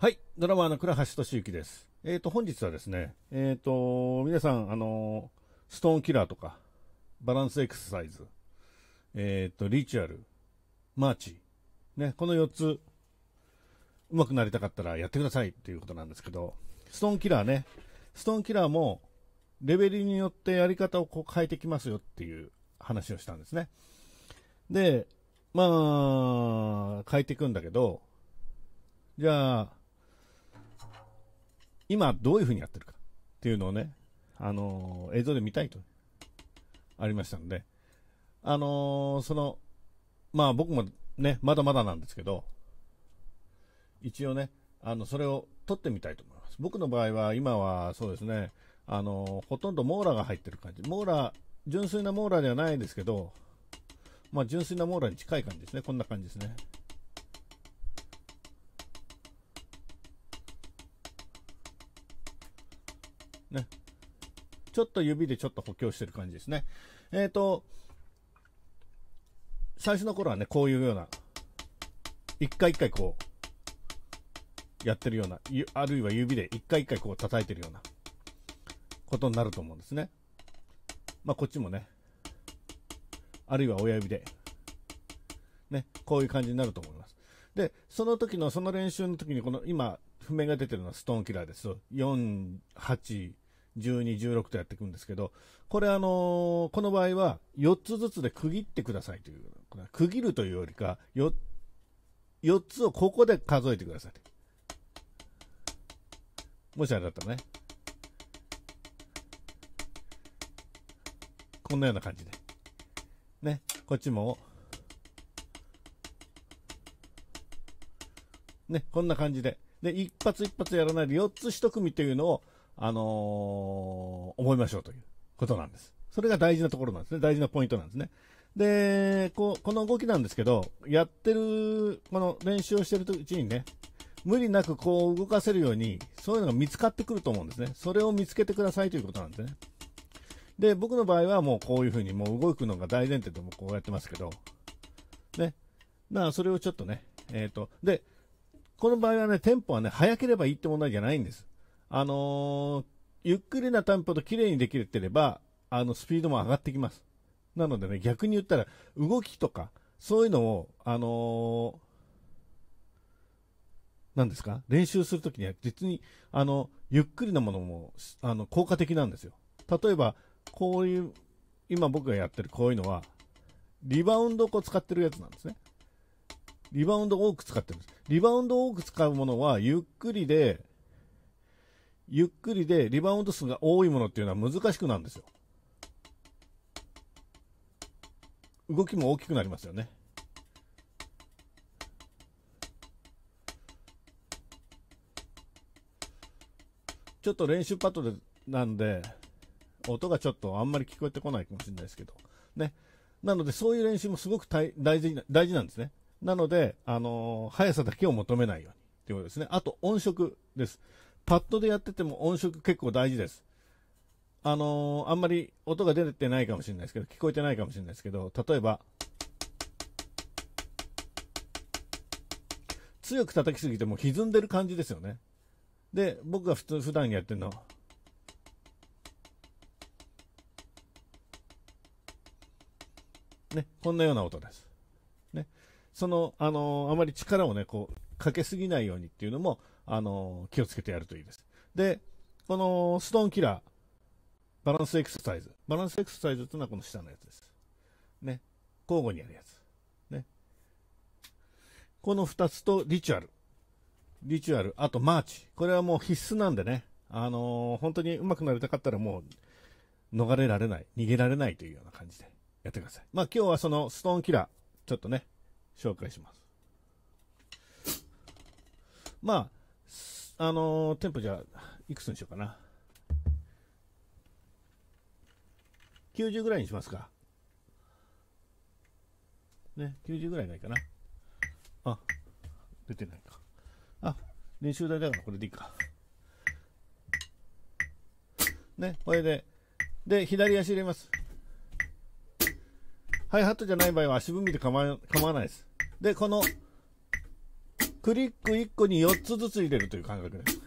はい、ドラマーの倉橋俊之です。えっ、ー、と、本日はですね、えっ、ー、と、皆さん、あのストーンキラーとか、バランスエクササイズ、えっ、と、リチュアル、マーチ、ね、この4つ、うまくなりたかったらやってくださいっていうことなんですけど、ストーンキラーね、ストーンキラーも、レベルによってやり方をこう変えてきますよっていう話をしたんですね。で、まあ、変えていくんだけど、じゃあ、今どういうふうにやってるかっていうのをね、あのー、映像で見たいと、ありましたんで、あのー、その、まあ僕もね、まだまだなんですけど、一応ね、あの、それを撮ってみたいと思います。僕の場合は今はそうですね、あのー、ほとんど網羅が入ってる感じ。網羅、純粋な網羅ではないですけど、まあ純粋な網羅に近い感じですね。こんな感じですね。ね。ちょっと指でちょっと補強してる感じですね。えっ、ー、と、最初の頃はね、こういうような、一回一回こう、やってるような、あるいは指で一回一回こう叩いてるような、ことになると思うんですね。まあ、こっちもね、あるいは親指で、ね、こういう感じになると思います。で、その時の、その練習の時に、この今、譜面が出てるのはストーンキラーです。4、8、12、16とやっていくんですけど、これあのー、この場合は4つずつで区切ってくださいという、区切るというよりか4、4つをここで数えてください。もしあれだったらね。こんなような感じで。ね、こっちも、ね、こんな感じで。で、一発一発やらないで4つ一組というのを、あのー、思いましょうということなんです。それが大事なところなんですね。大事なポイントなんですね。で、ここの動きなんですけど、やってる、この練習をしてるうちにね、無理なくこう動かせるように、そういうのが見つかってくると思うんですね。それを見つけてくださいということなんですね。で、僕の場合はもうこういうふうに、もう動くのが大前提でもこうやってますけど、ね。だからそれをちょっとね、えっ、ー、と、で、この場合はね、テンポはね、早ければいいって問題じゃないんです。あのー、ゆっくりなテンポと綺麗にできてれば、あの、スピードも上がってきます。なのでね、逆に言ったら、動きとか、そういうのを、あのー、ですか練習するときには、実に、あの、ゆっくりなものも、あの、効果的なんですよ。例えば、こういう、今僕がやってるこういうのは、リバウンドをこう使ってるやつなんですね。リバウンド多く使ってるんです。リバウンド多く使うものは、ゆっくりで、ゆっくりでリバウンド数が多いものっていうのは難しくなるんですよ。動きも大きくなりますよね。ちょっと練習パッドでなんで、音がちょっとあんまり聞こえてこないかもしれないですけど、ね。なので、そういう練習もすごく大事大事なんですね。なので、あのー、速さだけを求めないようにということですね。あと音色です。パッドでやってても音色結構大事です。あのー、あんまり音が出てないかもしれないですけど、聞こえてないかもしれないですけど、例えば、強く叩きすぎても歪んでる感じですよね。で、僕が普通、普段やってるのは、ね、こんなような音です。その、あのあまり力をね、こう、かけすぎないようにっていうのも、あの気をつけてやるといいです。で、この、ストーンキラー、バランスエクササイズ。バランスエクササイズっていうのはこの下のやつです。ね。交互にやるやつ。ね。この2つとリチュアル。リチュアル、あとマーチ。これはもう必須なんでね。あの本当に上手くなりたかったらもう、逃れられない、逃げられないというような感じでやってください。まあ今日はそのストーンキラー、ちょっとね、紹介します。まあ、あのー、テンポじゃいくつにしようかな。90ぐらいにしますか。ね、90ぐらいがいいかな。あ、出てないか。あ、練習台だからこれでいいか。ね、これで。で、左足入れます。ハイハットじゃない場合は足踏みで構わないです。で、この、クリック1個に4つずつ入れるという感覚です。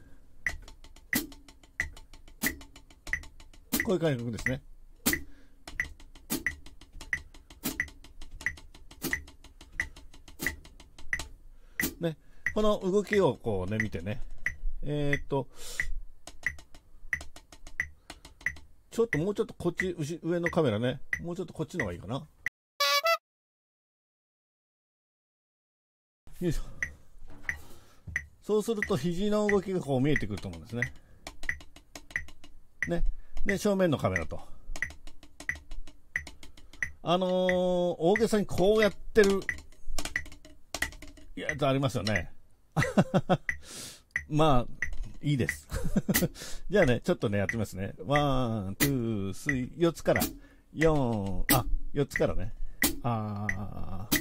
こういう感覚ですね。ね、この動きをこうね、見てね。えー、っと、ちょっともうちょっとこっち、上のカメラね、もうちょっとこっちの方がいいかな。よいしょそうすると肘の動きがこう見えてくると思うんですねねで正面のカメラとあのー、大げさにこうやってるやつありますよね まあいいです じゃあね、ちょっとね、やってみますね。ワン、ツー、スリー、4つから。4、あ、4つからね。あー。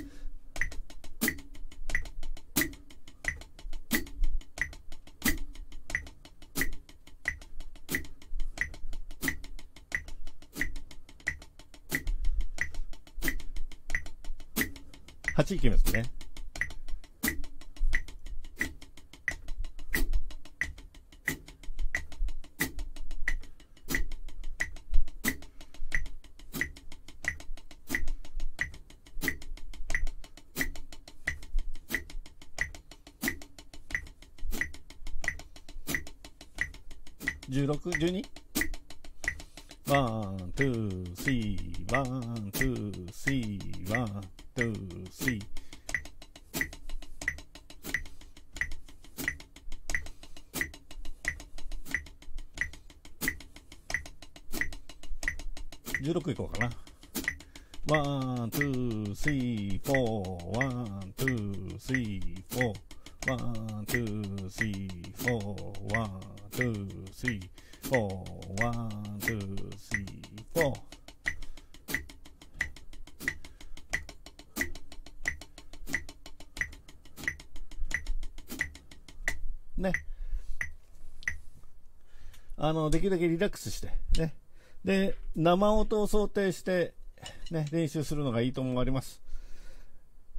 8いきますね。16、12? ワン、ツー、スリー、ワン、ツー、スリー、ワン、ツー、スリー。16いこうかな。ワン、ツー、スリー、フォー、ワン、ツー、スリー、フォー、ワン、ツー、スリー、フォー、ワン、ツー、スリー、four, o ね。あの、できるだけリラックスして、ね。で、生音を想定して、ね、練習するのがいいと思われます。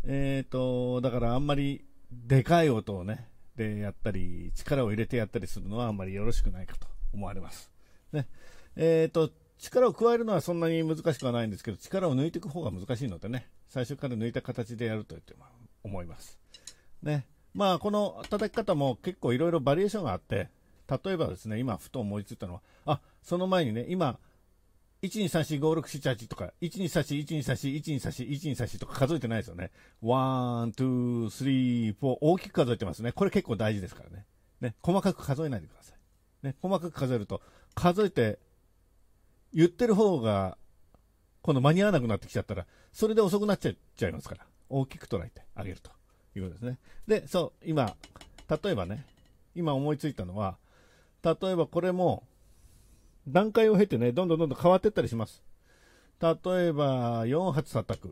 えっ、ー、と、だからあんまりでかい音をね、でやったり、力を入れてやったりするのはあんまりよろしくないかと。思われます。ね。えっ、ー、と、力を加えるのはそんなに難しくはないんですけど、力を抜いていく方が難しいのでね、最初から抜いた形でやると言って思います。ね。まあ、この叩き方も結構いろいろバリエーションがあって、例えばですね、今ふと思いついたのは、あ、その前にね、今、123456788とか、12341234123とか数えてないですよね。1,2,3,4大きく数えてますね。これ結構大事ですからね。ね、細かく数えないでください。ね、細かく数えると、数えて、言ってる方が、この間に合わなくなってきちゃったら、それで遅くなっちゃちゃいますから、大きく捉えてあげるということですね。で、そう、今、例えばね、今思いついたのは、例えばこれも、段階を経てね、どんどんどんどん変わってったりします。例えば、4発叩く。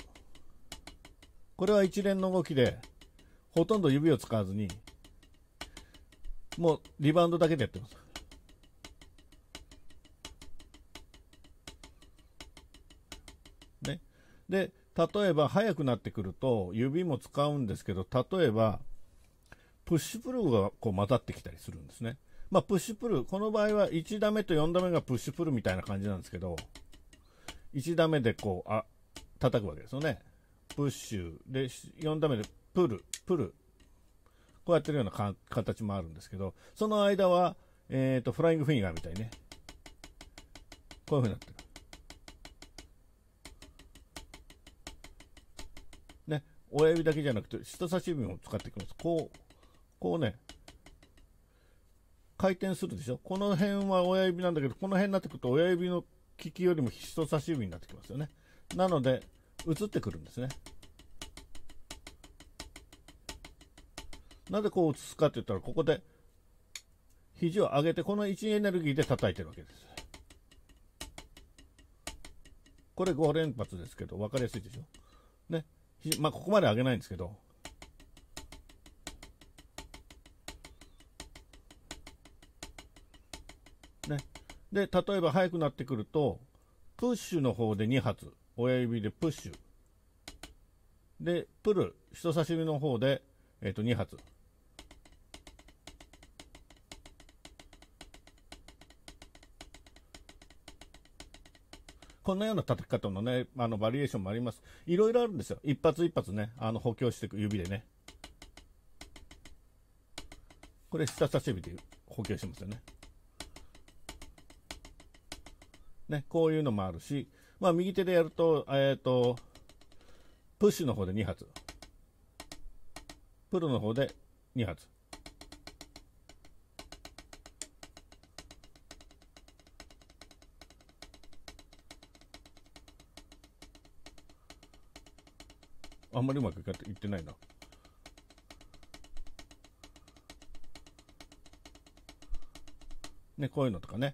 これは一連の動きで、ほとんど指を使わずに、もうリバウンドだけでやってます。で、例えば速くなってくると指も使うんですけど、例えば、プッシュプルがこう混ざってきたりするんですね。まあ、プッシュプル、この場合は1打目と4打目がプッシュプルみたいな感じなんですけど、1打目でこう、あ、叩くわけですよね。プッシュ、で、4打目でプル、プル。こうやってるような形もあるんですけど、その間は、えっ、ー、と、フライングフィンガーみたいにね。こういう風になってる。親指だけじゃなくて人差し指も使っていきますこうこうね回転するでしょこの辺は親指なんだけどこの辺になってくると親指の利きよりも人差し指になってきますよねなので移ってくるんですねなぜこう移すかって言ったらここで肘を上げてこの位置エネルギーで叩いてるわけですこれ5連発ですけど分かりやすいでしょねまあ、ここまで上げないんですけど、ね。で、例えば速くなってくると、プッシュの方で2発、親指でプッシュ。で、プル、人差し指の方で、えっ、ー、と、2発。こんなような叩き方のね、あの、バリエーションもあります。いろいろあるんですよ。一発一発ね、あの、補強していく指でね。これ、下差し指で補強しますよね。ね、こういうのもあるし、まあ、右手でやると、えっ、ー、と、プッシュの方で2発。プロの方で2発。まりうまくいってないな。ね、こういうのとかね。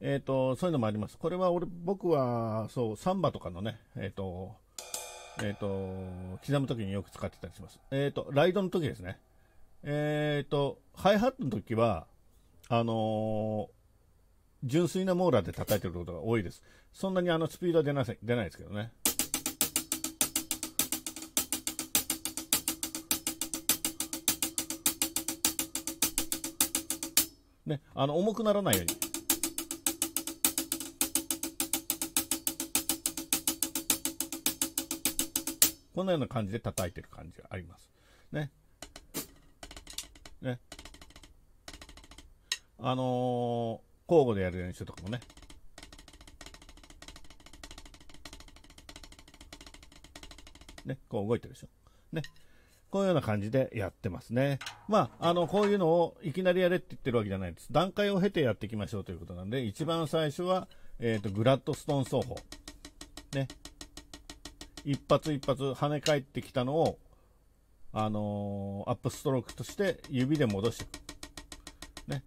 えっ、ー、と、そういうのもあります。これは俺、僕は、そう、サンバとかのね、えっ、ー、と、えっ、ー、と、刻むときによく使ってたりします。えっ、と、ライドの時ですね。えっ、と、ハイハットの時は、あの純粋なモーラーで叩いてることが多いです。そんなにあのスピードは出な出ないですけどね。ね、あの重くならないように。こんなような感じで叩いてる感じがあります。ね。ね。あのー、交互でやる練習とかもね。ね、こう動いてるでしょ。ね。こういうような感じでやってますね。まあ、あの、こういうのをいきなりやれって言ってるわけじゃないです。段階を経てやっていきましょうということなんで、一番最初は、えっ、ー、と、グラッドストーン奏法。ね。一発一発跳ね返ってきたのを、あのー、アップストロークとして指で戻していく。ね。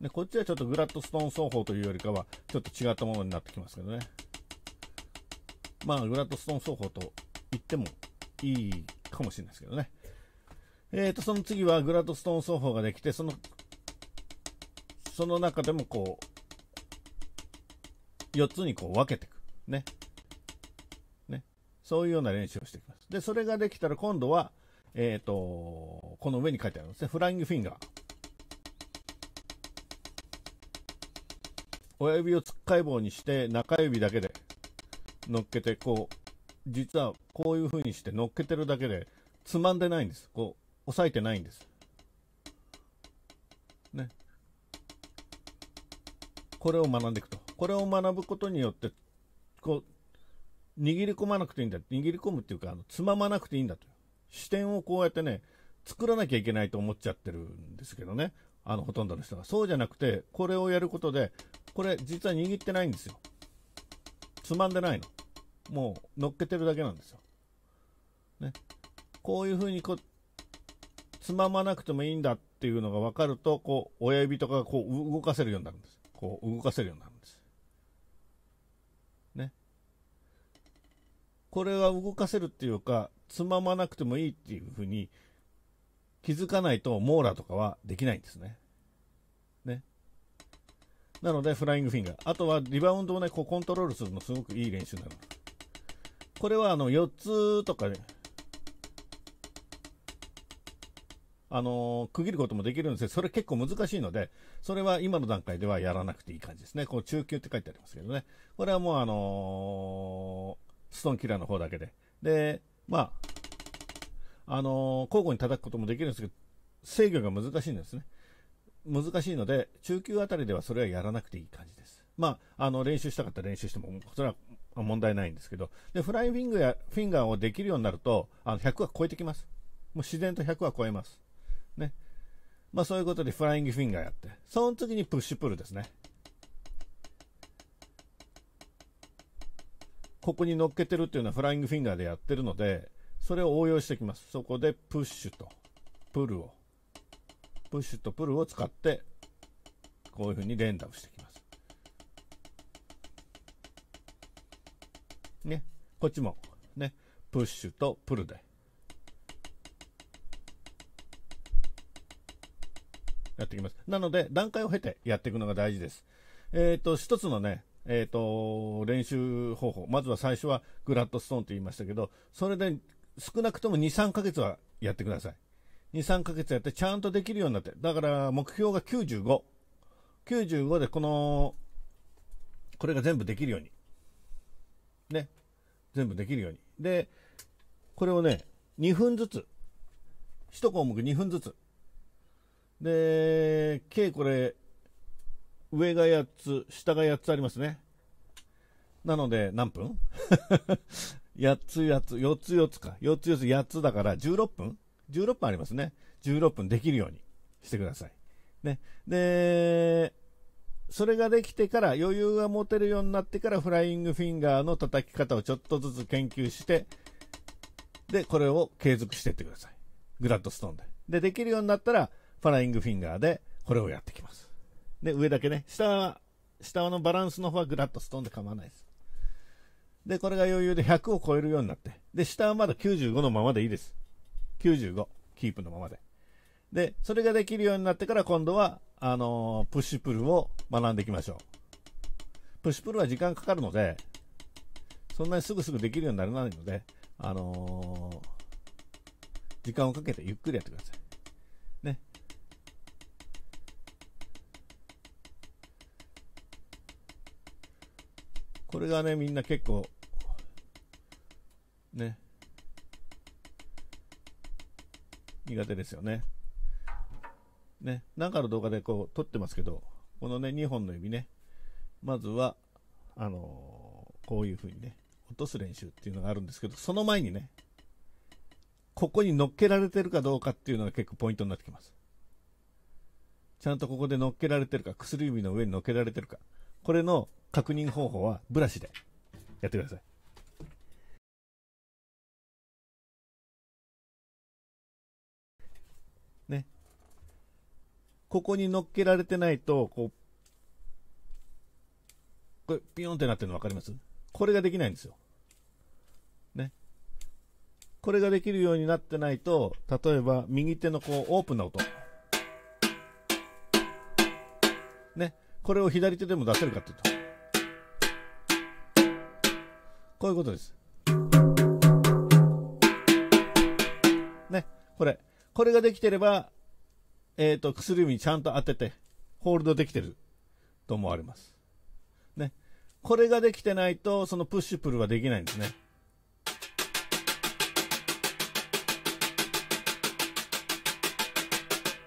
で、こっちはちょっとグラッドストーン奏法というよりかは、ちょっと違ったものになってきますけどね。まあ、グラッドストーン奏法と言ってもいいかもしれないですけどね。えーと、その次はグラドストーン奏法ができて、その、その中でもこう、4つにこう分けていく。ね。ね。そういうような練習をしていきます。で、それができたら今度は、えっ、ー、と、この上に書いてあるんですね。フライングフィンガー。親指をつっかい棒にして中指だけで乗っけてこう実はこういうふうにして乗っけてるだけでつまんでないんです。こう、押さえてないんです。ね。これを学んでいくと。これを学ぶことによって、こう、握り込まなくていいんだ。握り込むっていうか、あのつままなくていいんだと。視点をこうやってね、作らなきゃいけないと思っちゃってるんですけどね。あの、ほとんどの人が。そうじゃなくて、これをやることで、これ実は握ってないんですよ。つまんでないの。もう乗っけてるだけなんですよ。ね。こういうふうにこう、つままなくてもいいんだっていうのが分かると、こう、親指とかがこう動かせるようになるんです。こう動かせるようになるんです。ね。これは動かせるっていうか、つままなくてもいいっていうふうに気づかないと網羅とかはできないんですね。ね。なので、フライングフィンガー。あとはリバウンドをね、こうコントロールするのすごくいい練習になる。これはあの4つとか、ね、あの区切ることもできるんですよそれ結構難しいので、それは今の段階ではやらなくていい感じですね。こう中級って書いてありますけどね。これはもうあのー、ストーンキラーの方だけで。で、まあ、あのー、交互に叩くこともできるんですけど、制御が難しいんですね。難しいので、中級あたりではそれはやらなくていい感じです。まあ、あの、練習したかったら練習しても、それは問題ないんですけど、で、フライフィングや、フィンガーをできるようになると、あの、100は超えてきます。もう自然と100は超えます。ね。まあそういうことでフライングフィンガーやって、その次にプッシュプルですね。ここに乗っけてるっていうのはフライングフィンガーでやってるので、それを応用してきます。そこでプッシュとプルを、プッシュとプルを使って、こういうふうに連打をしてきます。こっちも、ね、プッシュとプルで。やってきます。なので、段階を経てやっていくのが大事です。えっ、ー、と、一つのね、えっ、ー、と、練習方法。まずは最初はグラッドストーンって言いましたけど、それで少なくとも2、3ヶ月はやってください。2、3ヶ月やってちゃんとできるようになって。だから目標が95。95でこの、これが全部できるように。ね。全部できるように。で、これをね、2分ずつ、1項目2分ずつ。で、計これ、上が8つ、下が8つありますね。なので、何分 ?8 つ8つ、4つ4つか。4つ4つ8つだから16分 ?16 分ありますね。16分できるようにしてください。ね。で、それができてから、余裕が持てるようになってから、フライングフィンガーの叩き方をちょっとずつ研究して、で、これを継続していってください。グラッドストーンで。で、できるようになったら、フライングフィンガーで、これをやってきます。で、上だけね、下は、下のバランスの方はグラッドストーンで構わないです。で、これが余裕で100を超えるようになって。で、下はまだ95のままでいいです。95。キープのままで。で、それができるようになってから今度はあの、プッシュプルを学んでいきましょう。プッシュプルは時間かかるので、そんなにすぐすぐできるようにならないので、あのー、時間をかけてゆっくりやってください。ね。これがね、みんな結構、ね、苦手ですよね。ね、なんかの動画でこう撮ってますけど、このね、2本の指ね、まずは、あのー、こういう風にね、落とす練習っていうのがあるんですけど、その前にね、ここに乗っけられてるかどうかっていうのが結構ポイントになってきます。ちゃんとここで乗っけられてるか、薬指の上に乗っけられてるか、これの確認方法はブラシでやってください。ここに乗っけられてないと、こう、これ、ピヨンってなってるの分かりますこれができないんですよ。ね。これができるようになってないと、例えば、右手のこう、オープンな音。ね。これを左手でも出せるかっていうと。こういうことです。ね。これ。これができてれば、えっ、ー、と、薬指にちゃんと当てて、ホールドできてると思われます。ね。これができてないと、そのプッシュプルはできないんですね。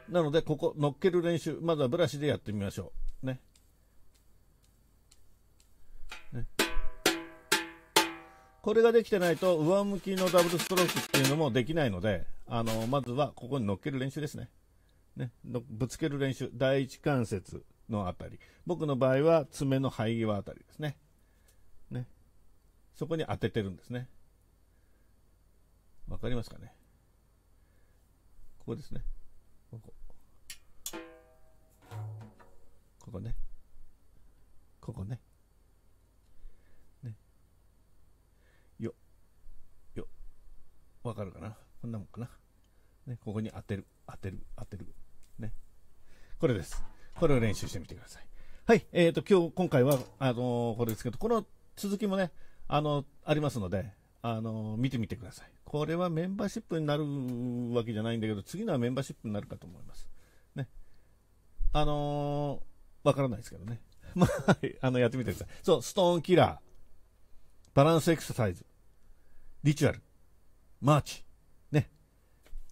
なので、ここ、乗っける練習、まずはブラシでやってみましょう。ね。ねこれができてないと、上向きのダブルストロークっていうのもできないので、あの、まずはここに乗っける練習ですね。ね、ぶつける練習、第一関節のあたり。僕の場合は爪の生え際あたりですね。ね。そこに当ててるんですね。わかりますかねここですね。ここ。ここね。ここね。ね。よ。よ。わかるかなこんなもんかなね、ここに当てる、当てる、当てる。ね。これです。これを練習してみてください。はい。えっ、ー、と、今日、今回は、あのー、これですけど、この続きもね、あの、ありますので、あの、見てみてください。これはメンバーシップになるわけじゃないんだけど、次のはメンバーシップになるかと思います。ね。あのわからないですけどね。まあ、あの、やってみてください。そう、ストーンキラー、バランスエクササイズ、リチュアル、マーチ、ね。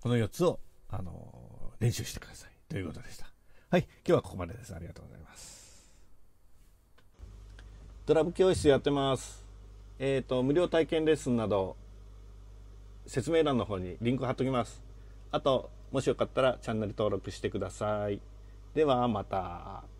この4つを、あの練習してください。ということでした。はい、今日はここまでです。ありがとうございます。ドラム教室やってます。えっ、ー、と、無料体験レッスンなど、説明欄の方にリンク貼っときます。あと、もしよかったらチャンネル登録してください。ではまた。